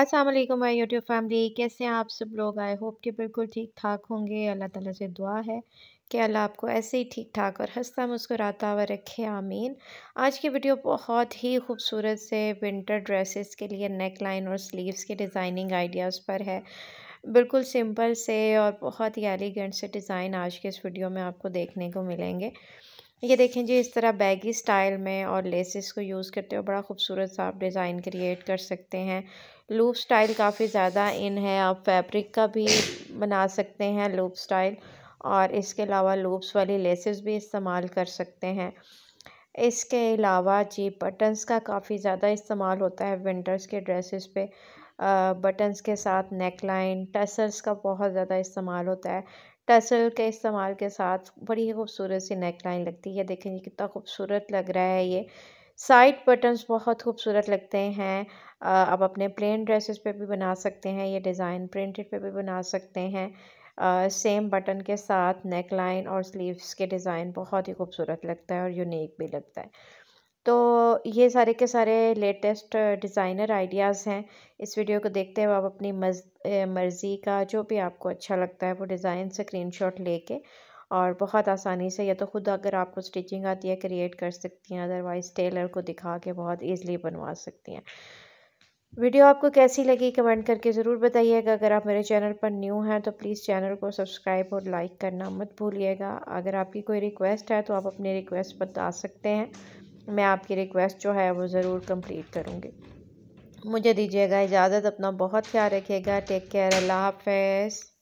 Aslam my YouTube family कैसे हैं आप सब लोग आए होप कि बिल्कुल ठीक ठाक होंगे अल्लाह ताला से दुआ है कि अल्लाह आपको ऐसे ही ठीक ठाक और हंसता मुस्कुराता हुआ रखे आमीन आज की वीडियो बहुत ही खूबसूरत से विंटर ड्रेसेस के लिए नेक लाइन और स्लीव्स के डिज़ाइनिंग आइडियाज़ पर है बिल्कुल सिंपल से और बहुत ही एलिगेंट से डिज़ाइन आज के इस वीडियो में आपको देखने को मिलेंगे ये देखें जी इस तरह बैगी स्टाइल में और लेसिस को यूज़ करते हो बड़ा खूबसूरत सा आप डिज़ाइन क्रिएट कर सकते हैं लूप स्टाइल काफ़ी ज़्यादा इन है आप फैब्रिक का भी बना सकते हैं लूप स्टाइल और इसके अलावा लूप्स वाली लेसेस भी इस्तेमाल कर सकते हैं इसके अलावा जी बटन्स का काफ़ी ज़्यादा इस्तेमाल होता है विंटर्स के ड्रेसेस पे बटन्स के साथ नेक लाइन टसल्स का बहुत ज़्यादा इस्तेमाल होता है टसल के इस्तेमाल के साथ बड़ी ही खूबसूरत सी नेक लाइन लगती है देखें कितना खूबसूरत लग रहा है ये साइड बटन्स बहुत खूबसूरत लगते हैं आप अपने प्लेन ड्रेसेस पे भी बना सकते हैं ये डिज़ाइन प्रिंटेड पे भी बना सकते हैं आ, सेम बटन के साथ नेक लाइन और स्लीव्स के डिज़ाइन बहुत ही खूबसूरत लगता है और यूनिक भी लगता है तो ये सारे के सारे लेटेस्ट डिज़ाइनर आइडियाज़ हैं इस वीडियो को देखते हुए आप अपनी मज मर्ज़ी का जो भी आपको अच्छा लगता है वो डिज़ाइन स्क्रीन शॉट लेके और बहुत आसानी से या तो ख़ुद अगर आपको स्टिचिंग आती है क्रिएट कर सकती हैं अदरवाइज़ टेलर को दिखा के बहुत ईजिली बनवा सकती हैं वीडियो आपको कैसी लगी कमेंट करके ज़रूर बताइएगा अगर आप मेरे चैनल पर न्यू हैं तो प्लीज़ चैनल को सब्सक्राइब और लाइक करना मत भूलिएगा अगर आपकी कोई रिक्वेस्ट है तो आप अपनी रिक्वेस्ट बता सकते हैं मैं आपकी रिक्वेस्ट जो है वो ज़रूर कंप्लीट करूँगी मुझे दीजिएगा इजाज़त अपना बहुत ख्याल रखिएगा टेक केयर अल्लाह हाफ